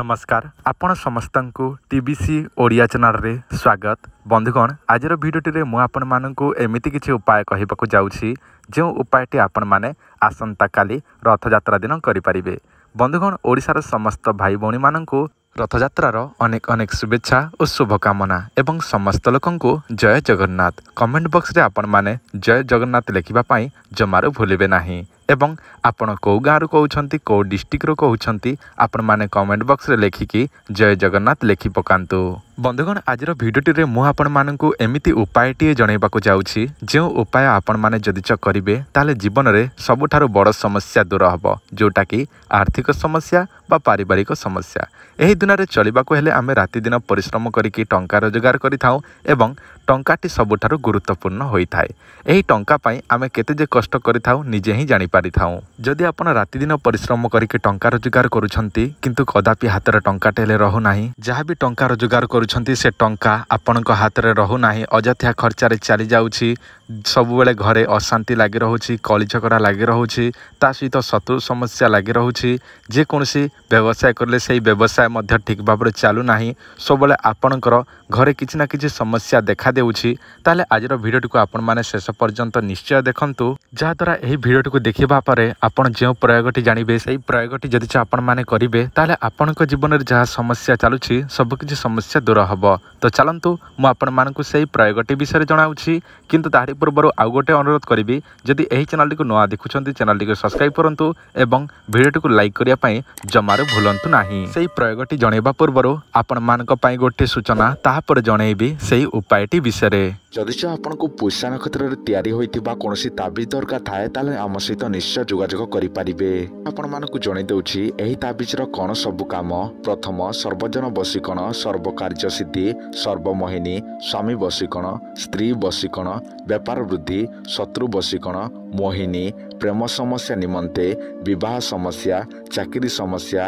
নমস্কার আপনার সমস্ত টিবিসি ওড়িয়া চ্যানেল স্বাগত বন্ধুগণ আজের ভিডিওটি মু আপন মানুষ এমিতি কিছু উপায় কহবাক যাচ্ছি যে উপায়টি আপন মানে আসন্তকালি রথযাত্রা দিন করে পারিবে বন্ধুগণ ওড়িশার সমস্ত ভাই ভৌণী মানুষ রথযাত্রার অনেক অনেক শুভেচ্ছা ও শুভকামনা এবং সমস্ত লোকଙ୍କୁ জয় জগন্নাথ কমেন্ট বক্সরে আপন মানে জয় জগন্নাথ লেখা জমারু ভুলবে না ଏବଂ ଆପଣ କେଉଁ ଗାଁରୁ କହୁଛନ୍ତି କେଉଁ ଡିଷ୍ଟ୍ରିକ୍ଟରୁ କହୁଛନ୍ତି ଆପଣମାନେ କମେଣ୍ଟ ବକ୍ସରେ ଲେଖିକି ଜୟ ଜଗନ୍ନାଥ ଲେଖି ପକାନ୍ତୁ ବନ୍ଧୁଗଣ ଆଜିର ଭିଡ଼ିଓଟିରେ ମୁଁ ଆପଣମାନଙ୍କୁ ଏମିତି ଉପାୟଟିଏ ଜଣାଇବାକୁ ଯାଉଛି ଯେଉଁ ଉପାୟ ଆପଣମାନେ ଯଦି ଚ କରିବେ ତାହେଲେ ଜୀବନରେ ସବୁଠାରୁ ବଡ଼ ସମସ୍ୟା ଦୂର ହେବ ଯେଉଁଟାକି ଆର୍ଥିକ ସମସ୍ୟା ବା ପାରିବାରିକ ସମସ୍ୟା ଏହି ଦିନରେ ଚଳିବାକୁ ହେଲେ ଆମେ ରାତିଦିନ ପରିଶ୍ରମ କରିକି ଟଙ୍କା ରୋଜଗାର କରିଥାଉ ଏବଂ ଟଙ୍କାଟି ସବୁଠାରୁ ଗୁରୁତ୍ୱପୂର୍ଣ୍ଣ ହୋଇଥାଏ ଏହି ଟଙ୍କା ପାଇଁ ଆମେ କେତେ ଯେ କଷ୍ଟ କରିଥାଉ ନିଜେ ହିଁ ଜାଣିପାରିଥାଉ ଯଦି ଆପଣ ରାତିଦିନ ପରିଶ୍ରମ କରିକି ଟଙ୍କା ରୋଜଗାର କରୁଛନ୍ତି କିନ୍ତୁ କଦାପି ହାତରେ ଟଙ୍କାଟେ ହେଲେ ରହୁନାହିଁ ଯାହା ବି ଟଙ୍କା ରୋଜଗାର କରୁଛନ୍ତି ସେ ଟଙ୍କା ଆପଣଙ୍କ ହାତରେ ରହୁନାହିଁ ଅଯଥା ଖର୍ଚ୍ଚରେ ଚାଲିଯାଉଛି ସବୁବେଳେ ଘରେ ଅଶାନ୍ତି ଲାଗି ରହୁଛି କଳିଝଗଡ଼ା ଲାଗି ରହୁଛି ତା ସହିତ ଶତ୍ରୁ ସମସ୍ୟା ଲାଗି ରହୁଛି ଯେକୌଣସି ବ୍ୟବସାୟ କଲେ ସେହି ବ୍ୟବସାୟ ମଧ୍ୟ ଠିକ୍ ଭାବରେ ଚାଲୁନାହିଁ ସବୁବେଳେ ଆପଣଙ୍କର ଘରେ କିଛି ନା କିଛି ସମସ୍ୟା ଦେଖାଦେଉଛି ତାହେଲେ ଆଜିର ଭିଡ଼ିଓଟିକୁ ଆପଣମାନେ ଶେଷ ପର୍ଯ୍ୟନ୍ତ ନିଶ୍ଚୟ ଦେଖନ୍ତୁ ଯାହାଦ୍ୱାରା ଏହି ଭିଡ଼ିଓଟିକୁ ଦେଖିବା ପରେ ଆପଣ ଯେଉଁ ପ୍ରୟୋଗଟି ଜାଣିବେ ସେହି ପ୍ରୟୋଗଟି ଯଦି ଆପଣମାନେ କରିବେ ତାହେଲେ ଆପଣଙ୍କ ଜୀବନରେ ଯାହା ସମସ୍ୟା ଚାଲୁଛି ସବୁକିଛି ସମସ୍ୟା ଦୂର ହେବ ତ ଚାଲନ୍ତୁ ମୁଁ ଆପଣମାନଙ୍କୁ ସେହି ପ୍ରୟୋଗଟି ବିଷୟରେ ଜଣାଉଛି କିନ୍ତୁ ତାହାରି ପୂର୍ବରୁ ଆଉ ଗୋଟିଏ ଅନୁରୋଧ କରିବି ଯଦି ଏହି ଚ୍ୟାନେଲଟିକୁ ନୂଆ ଦେଖୁଛନ୍ତି ଚ୍ୟାନେଲଟିକୁ ସବସ୍କ୍ରାଇବ୍ କରନ୍ତୁ ଏବଂ ଭିଡ଼ିଓଟିକୁ ଲାଇକ୍ କରିବା ପାଇଁ ଜମାରୁ ଭୁଲନ୍ତୁ ନାହିଁ ସେହି ପ୍ରୟୋଗଟି ଜଣାଇବା ପୂର୍ବରୁ ଆପଣମାନଙ୍କ ପାଇଁ ଗୋଟିଏ ସୂଚନା ତାହାପରେ ଜଣାଇବି ସେହି ଉପାୟଟି ବିଷୟରେ ଯଦି ଆପଣଙ୍କୁ ପୋଷା ନକ୍ଷତ୍ରରେ ତିଆରି ହୋଇଥିବା କୌଣସି ତାବିଜ ଦରକାର ଥାଏ ତାହେଲେ ଆମ ସହିତ ନିଶ୍ଚୟ ଯୋଗାଯୋଗ କରିପାରିବେ ଆପଣମାନଙ୍କୁ ଜଣାଇ ଦେଉଛି ଏହି ତାବିଜର କ'ଣ ସବୁ କାମ ପ୍ରଥମ ସର୍ବଜନ ବସିକଣ ସର୍ବକାର୍ଯ୍ୟ ସିଦ୍ଧି ସର୍ବମୋହିନୀ ସ୍ୱାମୀ ବସିକଣ ସ୍ତ୍ରୀ ବସିକଣ ବେପାର ବ୍ୟାପାର ବୃଦ୍ଧି ଶତ୍ରୁ ବଶିକଣ ମୋହିନୀ ପ୍ରେମ ସମସ୍ୟା ନିମନ୍ତେ ବିବାହ ସମସ୍ୟା ଚାକିରି ସମସ୍ୟା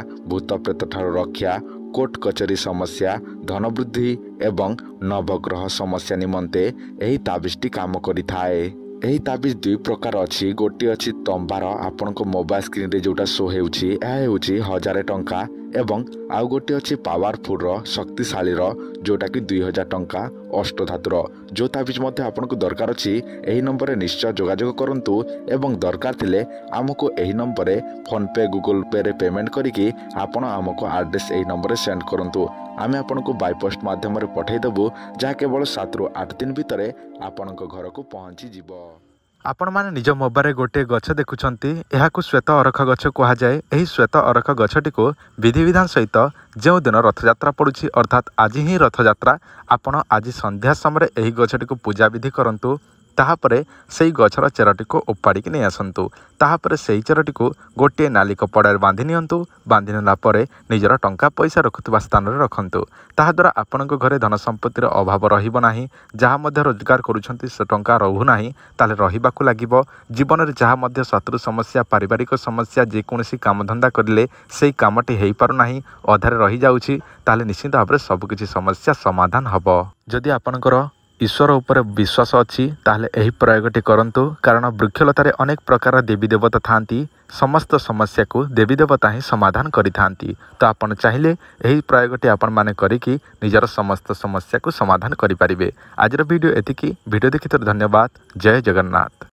ଠାରୁ ରକ୍ଷା କୋର୍ଟ କଚେରୀ ସମସ୍ୟା ଧନ ବୃଦ୍ଧି ଏବଂ ନବଗ୍ରହ ସମସ୍ୟା ନିମନ୍ତେ ଏହି ତାବିଜଟି କାମ କରିଥାଏ ଏହି ତାବିଜ ଦୁଇ ପ୍ରକାର ଅଛି ଗୋଟିଏ ଅଛି ତମ୍ବାର ଆପଣଙ୍କ ମୋବାଇଲ ସ୍କ୍ରିନରେ ଯେଉଁଟା ଶୋ ହେଉଛି ଏହା ହେଉଛି ହଜାରେ ଟଙ୍କା ଏବଂ ଆଉ ଗୋଟିଏ ଅଛି ପାୱାରଫୁଲ୍ର ଶକ୍ତିଶାଳୀର ଯେଉଁଟାକି ଦୁଇ ହଜାର ଟଙ୍କା ଅଷ୍ଟଧାତୁର ଯେଉଁ ତାବିଜ ମଧ୍ୟ ଆପଣଙ୍କୁ ଦରକାର ଅଛି ଏହି ନମ୍ବରରେ ନିଶ୍ଚୟ ଯୋଗାଯୋଗ କରନ୍ତୁ ଏବଂ ଦରକାର ଥିଲେ ଆମକୁ ଏହି ନମ୍ବରରେ ଫୋନ୍ପେ ଗୁଗୁଲ୍ ପେରେ ପେମେଣ୍ଟ କରିକି ଆପଣ ଆମକୁ ଆଡ଼୍ରେସ୍ ଏହି ନମ୍ବରରେ ସେଣ୍ଡ କରନ୍ତୁ ଆମେ ଆପଣଙ୍କୁ ବାଇପୋଷ୍ଟ ମାଧ୍ୟମରେ ପଠାଇଦେବୁ ଯାହା କେବଳ ସାତରୁ ଆଠ ଦିନ ଭିତରେ ଆପଣଙ୍କ ଘରକୁ ପହଞ୍ଚିଯିବ ଆପଣମାନେ ନିଜ ମୋବାଇଲରେ ଗୋଟିଏ ଗଛ ଦେଖୁଛନ୍ତି ଏହାକୁ ଶ୍ୱେତ ଅରଖ ଗଛ କୁହାଯାଏ ଏହି ଶ୍ୱେତ ଅରଖ ଗଛଟିକୁ ବିଧିବିଧାନ ସହିତ ଯେଉଁଦିନ ରଥଯାତ୍ରା ପଡ଼ୁଛି ଅର୍ଥାତ୍ ଆଜି ହିଁ ରଥଯାତ୍ରା ଆପଣ ଆଜି ସନ୍ଧ୍ୟା ସମୟରେ ଏହି ଗଛଟିକୁ ପୂଜାବିଧି କରନ୍ତୁ ତାହାପରେ ସେଇ ଗଛର ଚେରଟିକୁ ଓପାଡ଼ିକି ନେଇ ଆସନ୍ତୁ ତାହାପରେ ସେହି ଚେରଟିକୁ ଗୋଟିଏ ନାଲି କପଡ଼ାରେ ବାନ୍ଧି ନିଅନ୍ତୁ ବାନ୍ଧି ନେଲା ପରେ ନିଜର ଟଙ୍କା ପଇସା ରଖୁଥିବା ସ୍ଥାନରେ ରଖନ୍ତୁ ତାହାଦ୍ୱାରା ଆପଣଙ୍କ ଘରେ ଧନ ସମ୍ପତ୍ତିର ଅଭାବ ରହିବ ନାହିଁ ଯାହା ମଧ୍ୟ ରୋଜଗାର କରୁଛନ୍ତି ସେ ଟଙ୍କା ରହୁନାହିଁ ତାହେଲେ ରହିବାକୁ ଲାଗିବ ଜୀବନରେ ଯାହା ମଧ୍ୟ ଶତ୍ରୁ ସମସ୍ୟା ପାରିବାରିକ ସମସ୍ୟା ଯେକୌଣସି କାମଧନ୍ଦା କରିଲେ ସେହି କାମଟି ହୋଇପାରୁନାହିଁ ଅଧାରେ ରହିଯାଉଛି ତାହେଲେ ନିଶ୍ଚିନ୍ତ ଭାବରେ ସବୁକିଛି ସମସ୍ୟା ସମାଧାନ ହେବ ଯଦି ଆପଣଙ୍କର ଈଶ୍ୱର ଉପରେ ବିଶ୍ୱାସ ଅଛି ତାହେଲେ ଏହି ପ୍ରୟୋଗଟି କରନ୍ତୁ କାରଣ ବୃକ୍ଷଲତାରେ ଅନେକ ପ୍ରକାର ଦେବୀଦେବତା ଥାଆନ୍ତି ସମସ୍ତ ସମସ୍ୟାକୁ ଦେବୀଦେବତା ହିଁ ସମାଧାନ କରିଥାନ୍ତି ତ ଆପଣ ଚାହିଁଲେ ଏହି ପ୍ରୟୋଗଟି ଆପଣମାନେ କରିକି ନିଜର ସମସ୍ତ ସମସ୍ୟାକୁ ସମାଧାନ କରିପାରିବେ ଆଜିର ଭିଡ଼ିଓ ଏତିକି ଭିଡ଼ିଓ ଦେଖିଥିବାରୁ ଧନ୍ୟବାଦ ଜୟ ଜଗନ୍ନାଥ